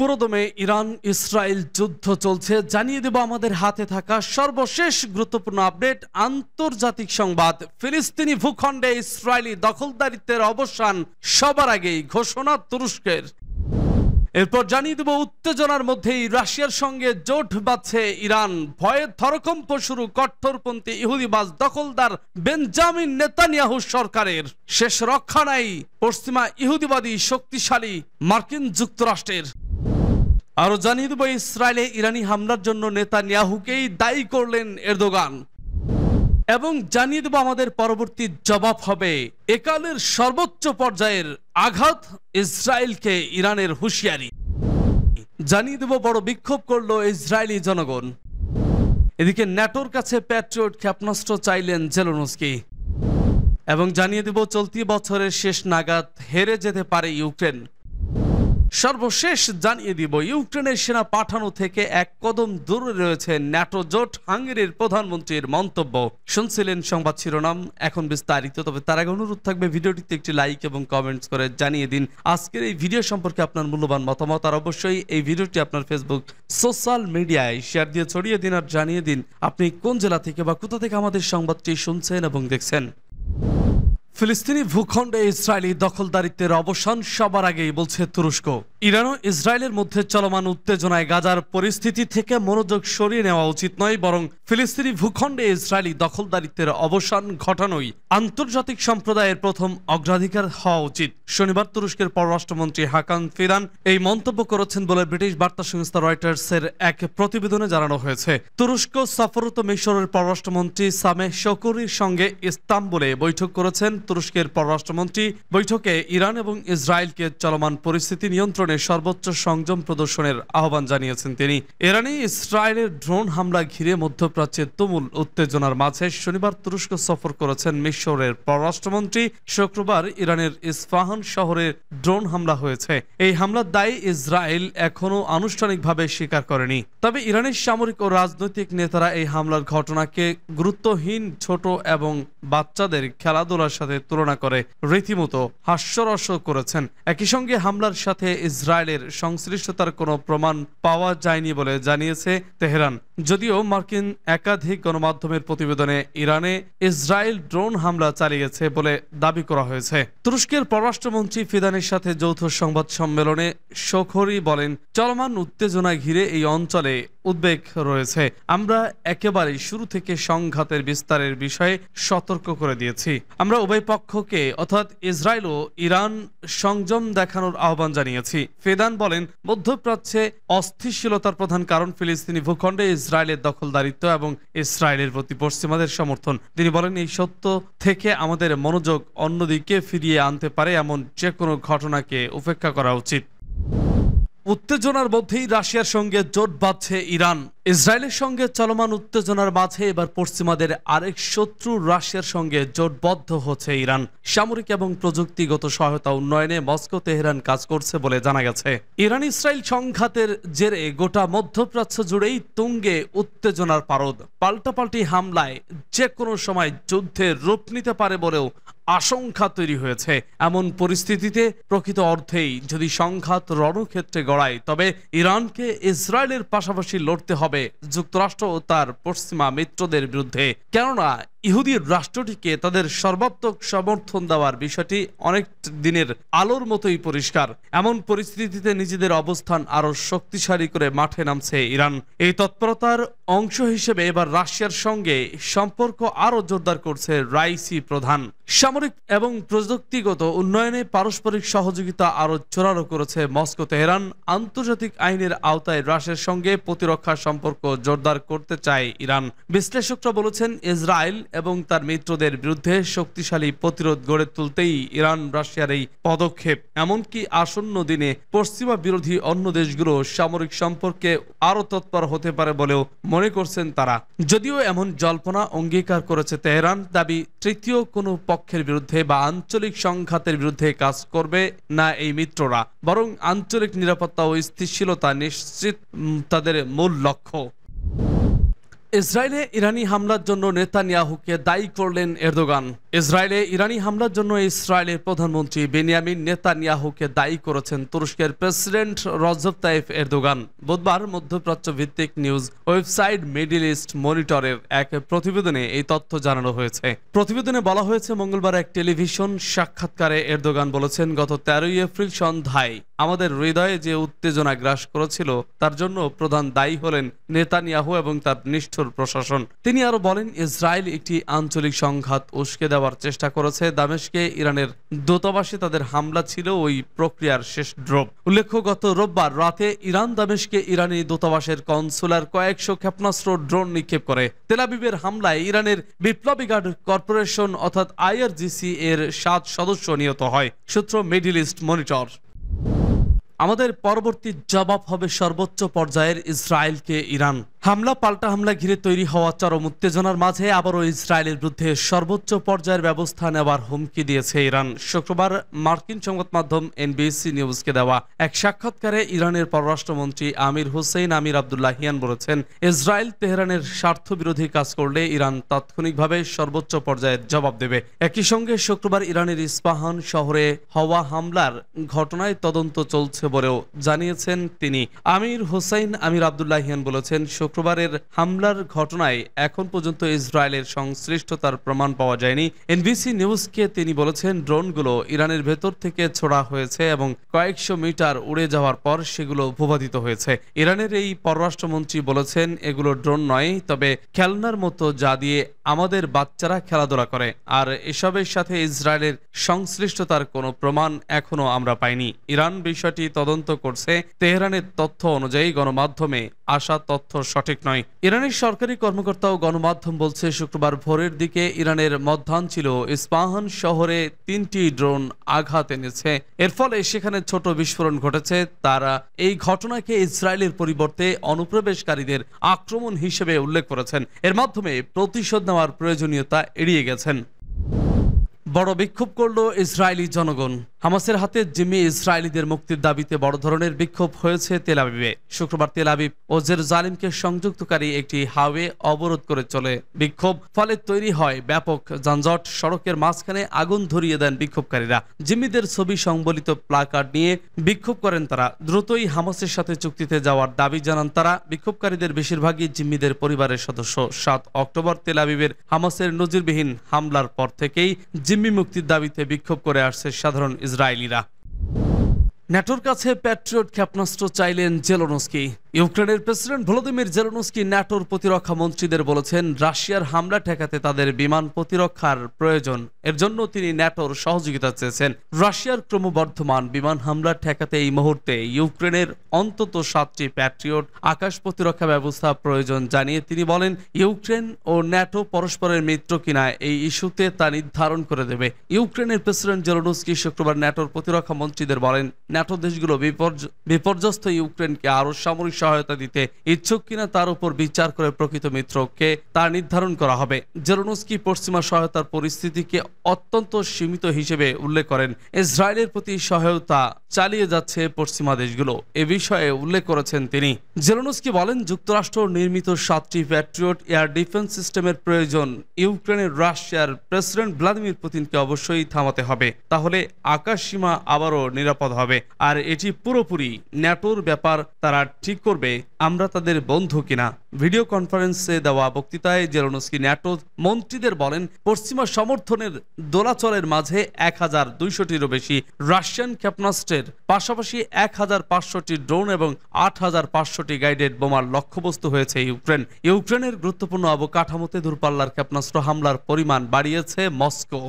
পুরোদমে Iran Israel যুদ্ধ চলছে জানিয়ে দেব আমাদের হাতে থাকা সর্বশেষ গুরুত্বপূর্ণ আপডেট আন্তর্জাতিক সংবাদ ফিলিস্তিনি ভূখণ্ডে ইসরায়েলি দখলদারিত্বের অবসান সবার আগেই ঘোষণা তুরস্কের এরপর জানিয়ে দেব উত্তেজনার মধ্যেই রাশিয়ার সঙ্গে জোট বাঁধছে ইরান ভয়ে থরকম্প শুরু কট্টরপন্থী ইহুদিবাজ দখলদার বেঞ্জামিন নেতানিয়াহু সরকারের শেষ রক্ষা নাই পশ্চিমা ইহুদিবাদী শক্তিশালী মার্কিন যুক্তরাষ্ট্রের আরও জানিয়ে দেব ইসরায়েলে ইরানি হামলার জন্য নেতা নিয়াহুকেই দায়ী করলেন এরদোগান এবং জানিয়ে দেব আমাদের পরবর্তী জবাব হবে একালের সর্বোচ্চ পর্যায়ের আঘাত ইসরায়েলকে ইরানের হুঁশিয়ারি জানিয়ে দেব বড় বিক্ষোভ করল ইসরায়েলি জনগণ এদিকে ন্যাটোর কাছে প্যাট্রিয়ট ক্ষেপণাস্ত্র চাইলেন জেলোনস্কি এবং জানিয়ে দেব চলতি বছরের শেষ নাগাদ হেরে যেতে পারে ইউক্রেন সর্বশেষ জানিয়ে দিব ইউক্রেনের সেনা পাঠানো থেকে এক কদম দূরে রয়েছে ন্যাটো জোট হাঙ্গেরির প্রধানমন্ত্রীর মন্তব্য শুনছিলেন সংবাদ শিরোনাম এখন বিস্তারিত তবে তার আগে অনুরোধ থাকবে ভিডিওটিতে একটি লাইক এবং কমেন্টস করে জানিয়ে দিন আজকের এই ভিডিও সম্পর্কে আপনার মূল্যবান মতামত আর অবশ্যই এই ভিডিওটি আপনার ফেসবুক সোশ্যাল মিডিয়ায় শেয়ার দিয়ে ছড়িয়ে দিন আর জানিয়ে দিন আপনি কোন জেলা থেকে বা কোথা থেকে আমাদের সংবাদটি শুনছেন এবং দেখছেন ফিলিস্তিনি ভূখণ্ডে ইসরায়েলি দখলদারিত্বের অবসান সবার আগেই বলছে তুরস্ক ইরান ও ইসরায়েলের মধ্যে চলমান উত্তেজনায় গাজার পরিস্থিতি থেকে মনোযোগ সরিয়ে নেওয়া উচিত নয় বরং ফিলিস্তিনি ভূখণ্ডে ইসরায়েলি দখলদারিত্বের অবসান ঘটানোই আন্তর্জাতিক সম্প্রদায়ের প্রথম অগ্রাধিকার হওয়া উচিত শনিবার তুরস্কের পররাষ্ট্রমন্ত্রী হাকান ফিরান এই মন্তব্য করেছেন বলে ব্রিটিশ বার্তা সংস্থা রয়টার্সের এক প্রতিবেদনে জানানো হয়েছে তুরস্ক সফরত মিশরের পররাষ্ট্রমন্ত্রী সামে শকুরির সঙ্গে ইস্তাম্বুলে বৈঠক করেছেন তুরস্কের পররাষ্ট্রমন্ত্রী বৈঠকে ইরান এবং ইসরায়েলকে চলমান পরিস্থিতি নিয়ন্ত্রণ নিয়ন্ত্রণে সর্বোচ্চ সংযম প্রদর্শনের আহ্বান জানিয়েছেন তিনি ইরানি ইসরায়েলের ড্রোন হামলা ঘিরে মধ্যপ্রাচ্যে তুমুল উত্তেজনার মাঝে শনিবার তুরস্ক সফর করেছেন মিশরের পররাষ্ট্রমন্ত্রী শুক্রবার ইরানের ইস্পাহান শহরে ড্রোন হামলা হয়েছে এই হামলার দায় ইসরায়েল এখনও আনুষ্ঠানিকভাবে স্বীকার করেনি তবে ইরানের সামরিক ও রাজনৈতিক নেতারা এই হামলার ঘটনাকে গুরুত্বহীন ছোট এবং বাচ্চাদের খেলাধুলার সাথে তুলনা করে রীতিমতো হাস্যরস করেছেন একই সঙ্গে হামলার সাথে ইসরায়েলের সংশ্লিষ্টতার কোনো প্রমাণ পাওয়া যায়নি বলে জানিয়েছে তেহরান যদিও মার্কিন একাধিক গণমাধ্যমের প্রতিবেদনে ইরানে ইসরায়েল ড্রোন হামলা চালিয়েছে বলে দাবি করা হয়েছে তুরস্কের পররাষ্ট্রমন্ত্রী ফিদানের সাথে যৌথ সংবাদ সম্মেলনে শখরি বলেন চলমান উত্তেজনা ঘিরে এই অঞ্চলে উদ্বেগ রয়েছে আমরা একেবারে শুরু থেকে সংঘাতের বিস্তারের বিষয়ে সতর্ক করে দিয়েছি আমরা উভয় পক্ষকে অর্থাৎ ইসরায়েল ও ইরান সংযম দেখানোর আহ্বান জানিয়েছি ফেদান বলেন মধ্যপ্রাচ্যে অস্থিরশীলতার প্রধান কারণ ফিলিস্তিনি ভূখণ্ডে ইসরায়েলের দখলদারিত্ব এবং ইসরায়েলের প্রতি পশ্চিমাদের সমর্থন তিনি বলেন এই সত্য থেকে আমাদের মনোযোগ অন্যদিকে ফিরিয়ে আনতে পারে এমন যে কোনো ঘটনাকে উপেক্ষা করা উচিত উত্তেজনার মধ্যেই রাশিয়ার সঙ্গে জোট বাঁধছে ইরান ইসরায়েলের সঙ্গে চলমান উত্তেজনার মাঝে এবার পশ্চিমাদের আরেক শত্রু রাশিয়ার সঙ্গে জোটবদ্ধ হচ্ছে ইরান সামরিক এবং প্রযুক্তিগত সহায়তা উন্নয়নে মস্কো তেহরান কাজ করছে বলে জানা গেছে ইরান ইসরায়েল সংঘাতের জেরে গোটা মধ্যপ্রাচ্য জুড়েই তুঙ্গে উত্তেজনার পারদ পাল্টাপাল্টি হামলায় যে কোনো সময় যুদ্ধের রূপ নিতে পারে বলেও আশঙ্কা তৈরি হয়েছে এমন পরিস্থিতিতে প্রকৃত অর্থেই যদি সংঘাত রণক্ষেত্রে গড়ায় তবে ইরানকে ইসরায়েলের পাশাপাশি লড়তে হবে যুক্তরাষ্ট্র ও তার পশ্চিমা মিত্রদের বিরুদ্ধে কেননা ইহুদির রাষ্ট্রটিকে তাদের সর্বাত্মক সমর্থন দেওয়ার বিষয়টি অনেক দিনের আলোর মতোই পরিষ্কার এমন পরিস্থিতিতে নিজেদের অবস্থান আরও শক্তিশালী করে মাঠে নামছে ইরান এই তৎপরতার অংশ হিসেবে এবার রাশিয়ার সঙ্গে সম্পর্ক আরও জোরদার করছে রাইসি প্রধান সামরিক এবং প্রযুক্তিগত উন্নয়নে পারস্পরিক সহযোগিতা আরও জোরালো করেছে মস্কো তেহরান আন্তর্জাতিক আইনের আওতায় রাশের সঙ্গে প্রতিরক্ষা সম্পর্ক জোরদার করতে চায় ইরান বিশ্লেষকরা বলেছেন ইসরায়েল এবং তার মিত্রদের বিরুদ্ধে শক্তিশালী প্রতিরোধ গড়ে তুলতেই ইরান রাশিয়ার এই পদক্ষেপ এমনকি আসন্ন দিনে পশ্চিমা বিরোধী অন্য দেশগুলো সামরিক সম্পর্কে আরো তৎপর হতে পারে বলেও মনে করছেন তারা যদিও এমন জল্পনা অঙ্গীকার করেছে তেহরান দাবি তৃতীয় কোনো পক্ষের বিরুদ্ধে বা আঞ্চলিক সংঘাতের বিরুদ্ধে কাজ করবে না এই মিত্ররা বরং আঞ্চলিক নিরাপত্তা ও স্থিতিশীলতা নিশ্চিত তাদের মূল লক্ষ্য ইসরায়েলে ইরানি হামলার জন্য নেতানিয়াহুকে দায়ী করলেন এরদোগান ইসরায়েলে ইরানি হামলার জন্য ইসরায়েলের প্রধানমন্ত্রী বেনিয়ামিন নেতানিয়াহুকে দায়ী করেছেন তুরস্কের প্রেসিডেন্ট রজব তাইফ এরদোগান বুধবার মধ্যপ্রাচ্য ভিত্তিক নিউজ ওয়েবসাইট মিডিল ইস্ট মনিটরের এক প্রতিবেদনে এই তথ্য জানানো হয়েছে প্রতিবেদনে বলা হয়েছে মঙ্গলবার এক টেলিভিশন সাক্ষাৎকারে এরদোগান বলেছেন গত তেরোই এপ্রিল সন্ধ্যায় আমাদের হৃদয়ে যে উত্তেজনা গ্রাস করেছিল তার জন্য প্রধান দায়ী হলেন নেতানিয়াহু এবং তার নিষ্ঠ উচ্চর প্রশাসন তিনি আরো বলেন ইসরায়েল একটি আঞ্চলিক সংঘাত উস্কে দেওয়ার চেষ্টা করেছে দামেশকে ইরানের দূতাবাসে তাদের হামলা ছিল ওই প্রক্রিয়ার শেষ ড্রপ উল্লেখ্য গত রোববার রাতে ইরান দামেশকে ইরানি দূতাবাসের কনসুলার কয়েকশো ক্ষেপণাস্ত্র ড্রোন নিক্ষেপ করে তেলাবিবের হামলায় ইরানের বিপ্লবী গার্ড কর্পোরেশন অর্থাৎ আইআরজিসি এর সাত সদস্য নিহত হয় সূত্র মিডিল ইস্ট মনিটর আমাদের পরবর্তী জবাব হবে সর্বোচ্চ পর্যায়ের ইসরায়েলকে ইরান হামলা পাল্টা হামলা ঘিরে তৈরি হওয়া চরম উত্তেজনার মাঝে আবারও ইসরায়েলের বিরুদ্ধে সর্বোচ্চ পর্যায়ের ব্যবস্থা নেওয়ার হুমকি দিয়েছে ইরান শুক্রবার মার্কিন সংবাদ মাধ্যম এনবিএসি নিউজকে দেওয়া এক সাক্ষাৎকারে ইরানের পররাষ্ট্রমন্ত্রী আমির হুসেইন আমির আবদুল্লাহিয়ান বলেছেন ইসরায়েল তেহরানের স্বার্থবিরোধী কাজ করলে ইরান তাৎক্ষণিকভাবে সর্বোচ্চ পর্যায়ের জবাব দেবে একই সঙ্গে শুক্রবার ইরানের ইস্পাহান শহরে হওয়া হামলার ঘটনায় তদন্ত চলছে বলেও জানিয়েছেন তিনি আমির হুসেইন আমির আবদুল্লাহিয়ান বলেছেন শুক্রবারের হামলার ঘটনায় এখন পর্যন্ত ইসরায়েলের সংশ্লিষ্টতার প্রমাণ পাওয়া যায়নি এনবিসি নিউজকে তিনি বলেছেন ড্রোনগুলো ইরানের ভেতর থেকে ছোড়া হয়েছে এবং কয়েকশো মিটার উড়ে যাওয়ার পর সেগুলো ভূপাতিত হয়েছে ইরানের এই পররাষ্ট্রমন্ত্রী বলেছেন এগুলো ড্রোন নয় তবে খেলনার মতো যা দিয়ে আমাদের বাচ্চারা খেলাধুলা করে আর এসবের সাথে ইসরায়েলের সংশ্লিষ্টতার কোনো প্রমাণ এখনও আমরা পাইনি ইরান বিষয়টি তদন্ত করছে তেহরানের তথ্য অনুযায়ী গণমাধ্যমে আসা তথ্য সঠিক নয় ইরানের সরকারি কর্মকর্তা ও গণমাধ্যম বলছে শুক্রবার ভোরের দিকে ইরানের মধ্যাঞ্চল ইস্পাহান শহরে তিনটি ড্রোন আঘাত এনেছে এর ফলে সেখানে ছোট বিস্ফোরণ ঘটেছে তারা এই ঘটনাকে ইসরায়েলের পরিবর্তে অনুপ্রবেশকারীদের আক্রমণ হিসেবে উল্লেখ করেছেন এর মাধ্যমে প্রতিশোধ নেওয়া নেওয়ার প্রয়োজনীয়তা এড়িয়ে গেছেন বড় বিক্ষোভ করল ইসরায়েলি জনগণ হামাসের হাতে জিম্মি ইসরায়েলিদের মুক্তির দাবিতে বড় ধরনের বিক্ষোভ হয়েছে তেল আবিবে শুক্রবার তেল আবিব ও জেরুজালিমকে সংযুক্তকারী একটি হাওয়ে অবরোধ করে চলে বিক্ষোভ ফলে তৈরি হয় ব্যাপক যানজট সড়কের মাঝখানে আগুন ধরিয়ে দেন বিক্ষোভকারীরা জিম্মিদের ছবি সংবলিত প্লাকার্ড নিয়ে বিক্ষোভ করেন তারা দ্রুতই হামাসের সাথে চুক্তিতে যাওয়ার দাবি জানান তারা বিক্ষোভকারীদের বেশিরভাগই জিম্মিদের পরিবারের সদস্য সাত অক্টোবর তেল আবিবের হামাসের নজিরবিহীন হামলার পর থেকেই জিম্মি মুক্তির দাবিতে বিক্ষোভ করে আসছে সাধারণ ইসরায়েলিরা ন্যাটোর কাছে প্যাট্রিয়ট ক্ষেপণাস্ত্র চাইলেন জেলোনস্কি ইউক্রেনের প্রেসিডেন্ট ভলোদিমির জেলনুস্কি ন্যাটোর প্রতিরক্ষা মন্ত্রীদের বলেছেন রাশিয়ার হামলা ঠেকাতে তাদের বিমান প্রতিরক্ষার প্রয়োজন এর জন্য তিনি ন্যাটোর সহযোগিতা চেয়েছেন রাশিয়ার ক্রমবর্ধমান বিমান হামলা ঠেকাতে এই মুহূর্তে ইউক্রেনের অন্তত সাতটি প্যাট্রিয়ট আকাশ প্রতিরক্ষা ব্যবস্থা প্রয়োজন জানিয়ে তিনি বলেন ইউক্রেন ও ন্যাটো পরস্পরের মিত্র কিনা এই ইস্যুতে তা নির্ধারণ করে দেবে ইউক্রেনের প্রেসিডেন্ট জেলনুস্কি শুক্রবার ন্যাটোর প্রতিরক্ষা মন্ত্রীদের বলেন ন্যাটো দেশগুলো বিপর্যস্ত ইউক্রেনকে আরও সামরিক সহায়তা দিতে ইচ্ছুক কিনা তার উপর বিচার করে প্রকৃত মিত্রকে তা নির্ধারণ করা হবে জেরোনুস্কি পশ্চিমা সহায়তার পরিস্থিতিকে অত্যন্ত সীমিত হিসেবে উল্লেখ করেন ইসরায়েলের প্রতি সহায়তা চালিয়ে যাচ্ছে পশ্চিমা দেশগুলো এ বিষয়ে উল্লেখ করেছেন তিনি জেরোনুস্কি বলেন যুক্তরাষ্ট্র নির্মিত সাতটি প্যাট্রিয়ট এয়ার ডিফেন্স সিস্টেমের প্রয়োজন ইউক্রেনের রাশিয়ার প্রেসিডেন্ট ভ্লাদিমির পুতিনকে অবশ্যই থামাতে হবে তাহলে আকাশ সীমা আবারও নিরাপদ হবে আর এটি পুরোপুরি ন্যাটোর ব্যাপার তারা ঠিক করবে আমরা তাদের বন্ধু কিনা ভিডিও কনফারেন্সে দেওয়া বক্তৃতায় জেরোনস্কি ন্যাটো মন্ত্রীদের বলেন পশ্চিমা সমর্থনের দোলাচলের মাঝে এক হাজার দুইশোটিরও বেশি রাশিয়ান ক্ষেপণাস্ত্রের পাশাপাশি এক হাজার পাঁচশোটি ড্রোন এবং আট হাজার পাঁচশোটি গাইডেড বোমার লক্ষ্যবস্তু হয়েছে ইউক্রেন ইউক্রেনের গুরুত্বপূর্ণ অবকাঠামোতে দূরপাল্লার ক্ষেপণাস্ত্র হামলার পরিমাণ বাড়িয়েছে মস্কো